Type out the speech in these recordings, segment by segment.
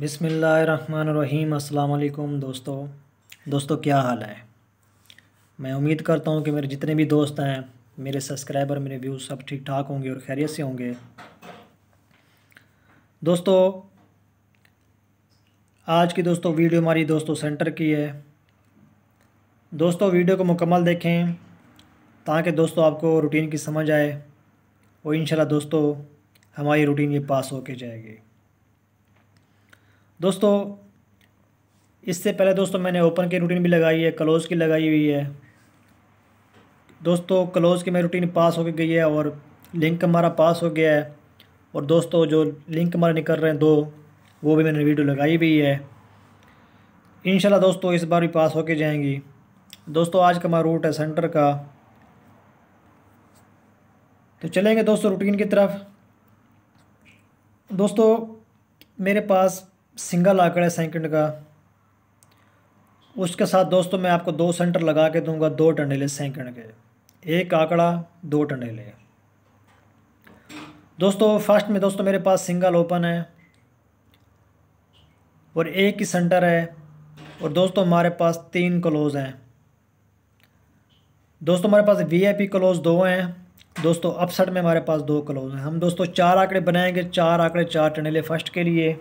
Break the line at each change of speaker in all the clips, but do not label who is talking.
बिसमीम अल्लाम दोस्तों दोस्तों क्या हाल है मैं उम्मीद करता हूँ कि मेरे जितने भी दोस्त हैं मेरे सब्सक्राइबर मेरे व्यूज़ सब ठीक ठाक होंगे और खैरियत से होंगे दोस्तों आज की दोस्तों वीडियो हमारी दोस्तों सेंटर की है दोस्तों वीडियो को मुकम्मल देखें ताकि दोस्तों आपको रूटीन की समझ आए और इन दोस्तों हमारी रूटीन ये पास होके जाएगी दोस्तों इससे पहले दोस्तों मैंने ओपन की रूटीन भी लगाई है क्लोज़ की लगाई हुई है दोस्तों क्लोज़ की मेरी रूटीन पास हो गई है और लिंक हमारा पास हो गया है और दोस्तों जो लिंक हमारे निकल रहे हैं दो वो भी मैंने वीडियो लगाई हुई है इनशाला दोस्तों इस बार भी पास होके जाएंगी दोस्तों आज का हमारा रूट है सेंटर का तो चलेंगे दोस्तों रूटीन की तरफ दोस्तों मेरे पास सिंगल आंकड़ा है सेकंड का उसके साथ दोस्तों मैं आपको दो सेंटर लगा के दूंगा दो टंडेले सेकंड के एक आंकड़ा दो टंडेले दोस्तों फर्स्ट में दोस्तों मेरे पास सिंगल ओपन है और एक ही सेंटर है और दोस्तों हमारे पास तीन क्लोज हैं दोस्तों हमारे पास वी आई पी क्लोज दो हैं दोस्तों अपसेट में हमारे पास दो क्लोज हैं हम दोस्तों चार आंकड़े बनाएंगे चार आंकड़े चार टंडेले फर्स्ट के लिए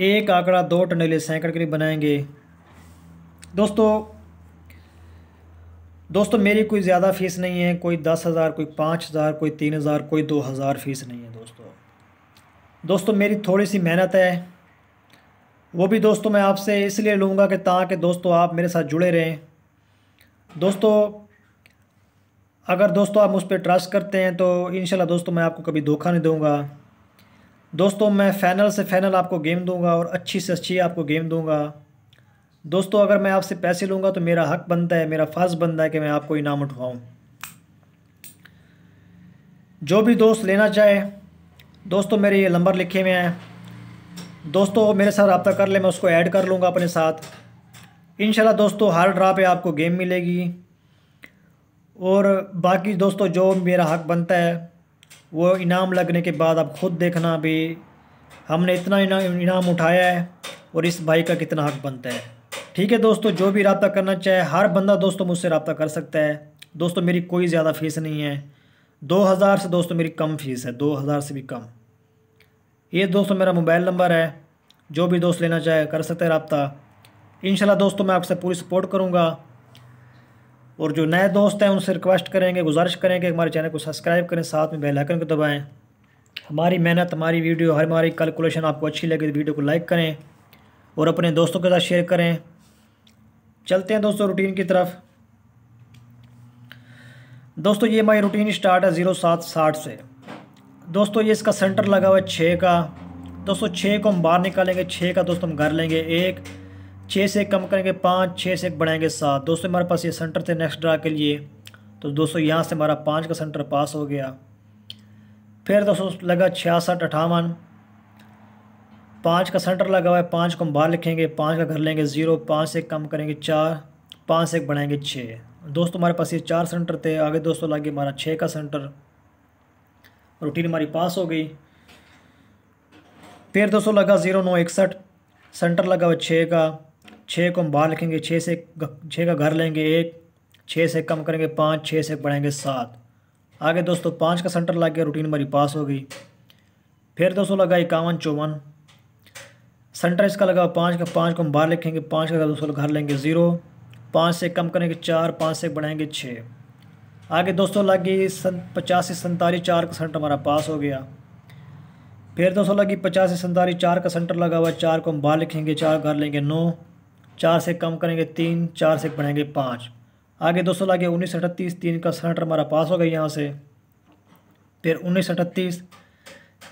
एक आंकड़ा दो टंडेले सैकड़ के लिए बनाएंगे दोस्तों दोस्तों मेरी कोई ज़्यादा फ़ीस नहीं है कोई दस हज़ार कोई पाँच हज़ार कोई तीन हज़ार कोई दो हज़ार फ़ीस नहीं है दोस्तों दोस्तों मेरी थोड़ी सी मेहनत है वो भी दोस्तों मैं आपसे इसलिए लूँगा कि ताकि दोस्तों आप मेरे साथ जुड़े रहें दोस्तों अगर दोस्तों आप मुझ पर ट्रस्ट करते हैं तो इन दोस्तों मैं आपको कभी धोखा नहीं दूँगा दोस्तों मैं फ़ैनल से फ़ैनल आपको गेम दूंगा और अच्छी से अच्छी आपको गेम दूंगा दोस्तों अगर मैं आपसे पैसे लूँगा तो मेरा हक बनता है मेरा फ़र्ज़ बनता है कि मैं आपको इनाम उठवाऊँ जो भी दोस्त लेना चाहे दोस्तों मेरे ये नंबर लिखे हुए हैं दोस्तों मेरे साथ रबता कर ले मैं उसको ऐड कर लूँगा अपने साथ इन दोस्तों हर ड्रा पर आपको गेम मिलेगी और बाकी दोस्तों जो मेरा हक बनता है वो इनाम लगने के बाद आप खुद देखना भी हमने इतना इनाम उठाया है और इस भाई का कितना हक बनता है ठीक है दोस्तों जो भी रबता करना चाहे हर बंदा दोस्तों मुझसे रबता कर सकता है दोस्तों मेरी कोई ज़्यादा फ़ीस नहीं है दो हज़ार से दोस्तों मेरी कम फ़ीस है दो हज़ार से भी कम ये दोस्तों मेरा मोबाइल नंबर है जो भी दोस्त लेना चाहे कर सकते हैं रबता इन दोस्तों मैं आपसे पूरी सपोर्ट करूँगा और जो नए दोस्त हैं उनसे रिक्वेस्ट करेंगे गुजारिश करेंगे हमारे चैनल को सब्सक्राइब करें साथ में बेल आइकन को दबाएं हमारी मेहनत हमारी वीडियो हर हमारी कैलकुलेशन आपको अच्छी लगे तो वीडियो को लाइक करें और अपने दोस्तों के साथ शेयर करें चलते हैं दोस्तों रूटीन की तरफ दोस्तों ये हमारी रूटीन स्टार्ट है ज़ीरो सात साठ से दोस्तों ये इसका सेंटर लगा हुआ है छः का दोस्तों छः को हम बाहर निकालेंगे छः का दोस्तों हम घर लेंगे एक छः से कम करेंगे पाँच छः से बढ़ाएंगे सात दोस्तों हमारे पास ये सेंटर थे नेक्स्ट ड्रा के लिए तो दोस्तों यहाँ से हमारा पाँच का सेंटर पास हो गया फिर दोस्तों लगा छियासठ अठावन पाँच का सेंटर लगा हुआ है पाँच को हम बाहर लिखेंगे पाँच का घर लेंगे ज़ीरो पाँच से कम करेंगे चार पाँच से बढ़ाएंगे छः दोस्तों हमारे पास ये चार सेंटर थे आगे दोस्तों लगे हमारा छः का सेंटर रूटीन हमारी पास हो गई फिर दोस्तों लगा ज़ीरो नौ इकसठ सेंटर लगा हुआ छः का छः को हम बाहर लिखेंगे छः से छः का घर लेंगे एक छः से कम करेंगे पाँच छः से बढ़ाएंगे सात आगे दोस्तों पाँच का सेंटर लग गया रूटीन हमारी पास हो गई फिर दोस्तों लगा इक्यावन चौवन सेंटर इसका लगा पाँच का पाँच को हम बाहर लिखेंगे पाँच का दोस्तों घर लेंगे ज़ीरो पाँच से कम करेंगे चार पाँच से बढ़ाएंगे छः आगे दोस्तों लग सन पचासी सन्तालीस चार का सेंटर हमारा पास हो गया फिर दोस्तों लगी पचासी सन्तालीस चार का सेंटर लगा हुआ चार को हम बाहर लिखेंगे चार घर लेंगे नौ चार से कम करेंगे तीन चार से बढ़ेंगे पाँच आगे दोस्तों लागे उन्नीस अठतीस तीन का सेंटर हमारा पास हो गया यहाँ से फिर उन्नीस अठतीस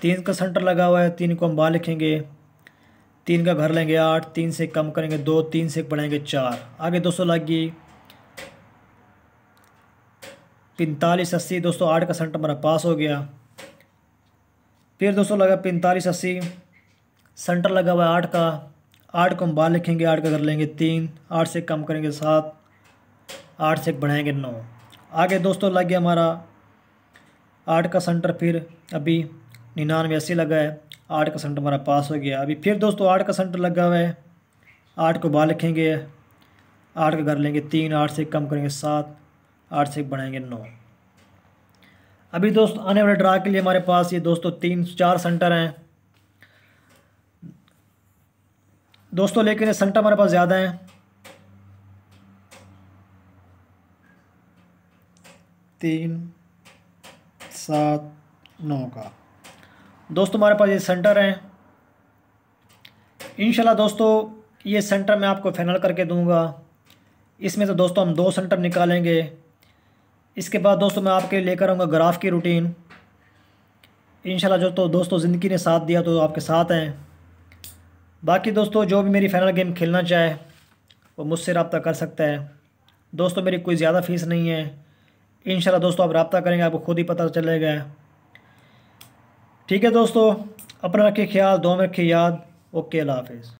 तीन का सेंटर लगा हुआ है तीन को हम बाहर लिखेंगे तीन का घर लेंगे आठ तीन से कम करेंगे दो तीन से बढ़ाएंगे चार आगे दो सौ लागे पैंतालीस अस्सी दोस्तों आठ का सेंटर हमारा पास हो गया फिर दोस्तों लगा पैंतालीस अस्सी सेंटर लगा हुआ है आठ का आठ को हम बाहर लिखेंगे आठ का कर लेंगे तीन आठ से कम करेंगे सात आठ से बढ़ाएंगे नौ आगे दोस्तों लग गया हमारा आठ का सेंटर फिर अभी निन्यानवे अस्सी लगा है आठ का सेंटर हमारा पास हो गया अभी फिर दोस्तों आठ का सेंटर लगा हुआ है आठ को बाहर लिखेंगे आठ का कर लेंगे तीन आठ से कम करेंगे सात आठ से बढ़ाएंगे नौ अभी दोस्त आने वाले ड्रा के लिए हमारे पास ये दोस्तों तीन चार सेंटर हैं दोस्तों लेकिन ये संटा हमारे पास ज़्यादा है तीन सात नौ का दोस्तों हमारे पास ये सेंटर हैं इनशाला दोस्तों ये सेंटर मैं आपको फाइनल करके दूंगा इसमें से दोस्तों हम दो सेंटर निकालेंगे इसके बाद दोस्तों मैं आपके लेकर आऊँगा ग्राफ की रूटीन इनशाला जो तो दोस्तों ज़िंदगी ने साथ दिया तो आपके साथ हैं बाकी दोस्तों जो भी मेरी फाइनल गेम खेलना चाहे वो मुझसे रबता कर सकता है दोस्तों मेरी कोई ज़्यादा फ़ीस नहीं है इन दोस्तों आप रबता करेंगे आपको खुद ही पता चलेगा ठीक है दोस्तों अपना रखिए ख्याल दो में रखिए याद ओके अल्लाह हाफिज़